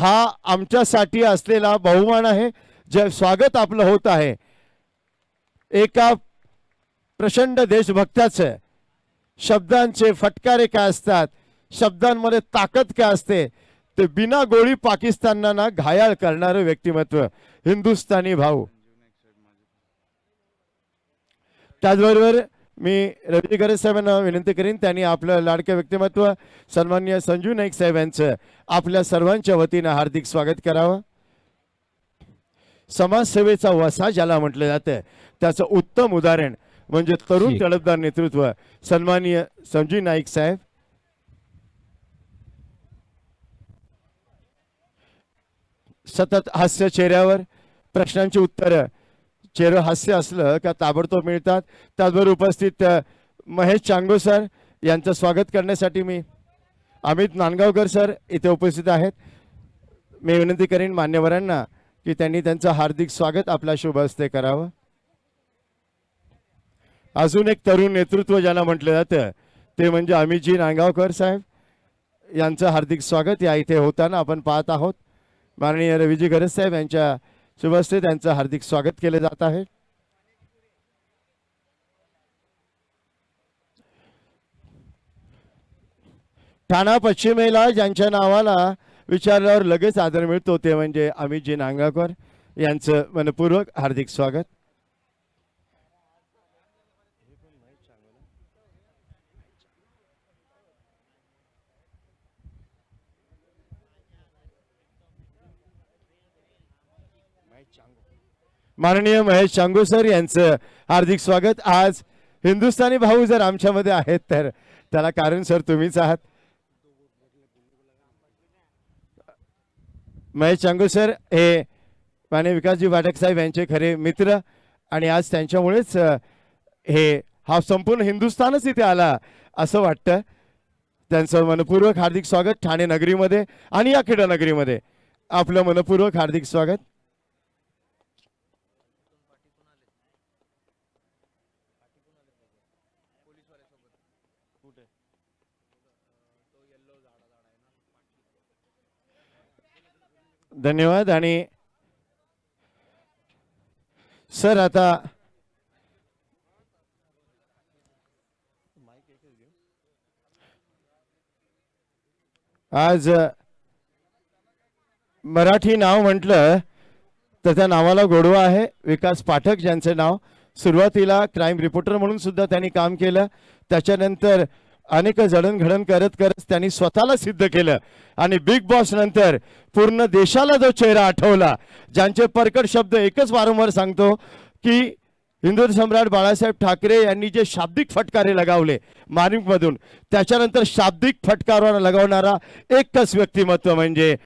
हा आमच्यासाठी असलेला बहुमान आहे जे स्वागत आपलं होत आहे एका प्रचंड देशभक्ताचं शब्दांचे फटकारे काय असतात शब्दांमध्ये ताकद काय असते ते बिना गोळी पाकिस्तानांना घायाळ करणारं व्यक्तिमत्व हिंदुस्थानी भाऊ त्याचबरोबर मी रवी गरे साहेबांना विनंती करीन त्यांनी आपलं लाडके व्यक्तिमत्व सन्मान्य संजू नाईक साहेब यांचं आपल्या सर्वांच्या वतीनं हार्दिक स्वागत करावं समाजसेवेचा वसा ज्याला म्हटलं जातं त्याचं उत्तम उदाहरण म्हणजे तरुण तळपदार नेतृत्व सन्मान्य संजू नाईक साहेब सतत हास्य चेहऱ्यावर प्रश्नांची उत्तरं चेहरं हास्य असलं का ताबडतोब मिळतात त्याचबरोबर उपस्थित महेश चांगो सर यांचं स्वागत करण्यासाठी मी अमित नांदगावकर सर इथे उपस्थित आहेत मी विनंती करीन मान्यवरांना की त्यांनी त्यांचं हार्दिक स्वागत आपल्या शुभ हस्ते करावं अजून एक तरुण नेतृत्व ज्यांना म्हटलं जातं ते म्हणजे अमितजी नांदगावकर साहेब यांचं हार्दिक स्वागत या इथे होताना आपण पाहत आहोत माननीय रविजी गरज साहेब यांच्या शुभस्ते त्यांचं हार्दिक स्वागत केलं जात आहे ठाणा पश्चिमेला ज्यांच्या नावाला विचारल्यावर लगेच आदर मिळतो ते म्हणजे अमितजी नांगाकर यांचं मनपूर्वक हार्दिक स्वागत माननीय महेश चांगू सर यांचं हार्दिक स्वागत आज हिंदुस्थानी भाऊ जर आमच्यामध्ये आहेत तर त्याला कारण सर तुम्हीच आहात महेश चांगू सर हे माने विकासजी वाटक साहेब यांचे खरे मित्र आणि आज त्यांच्यामुळेच हे हा संपूर्ण हिंदुस्थानच इथे आला असं वाटतं त्यांचं मनपूर्वक हार्दिक स्वागत ठाणे नगरीमध्ये आणि या नगरीमध्ये आपलं मनपूर्वक हार्दिक स्वागत कुठे धन्यवाद आणि सर आता आज मराठी नाव म्हटलं तर त्या नावाला गोडवा आहे विकास पाठक ज्यांचे नाव सुरुवातीला क्राईम रिपोर्टर म्हणून सुद्धा त्यांनी काम केलं त्याच्यानंतर अनेक जडणघडण करत करत त्यांनी स्वतःला सिद्ध केलं आणि बिग बॉस नंतर पूर्ण देशाला जो चेहरा आठवला ज्यांचे परकट शब्द एकच वारंवार सांगतो की हिंदू सम्राट बाळासाहेब ठाकरे यांनी जे शाब्दिक फटकारे लगावले मानिकमधून त्याच्यानंतर शाब्दिक फटकार लगावणारा एकच व्यक्तिमत्व म्हणजे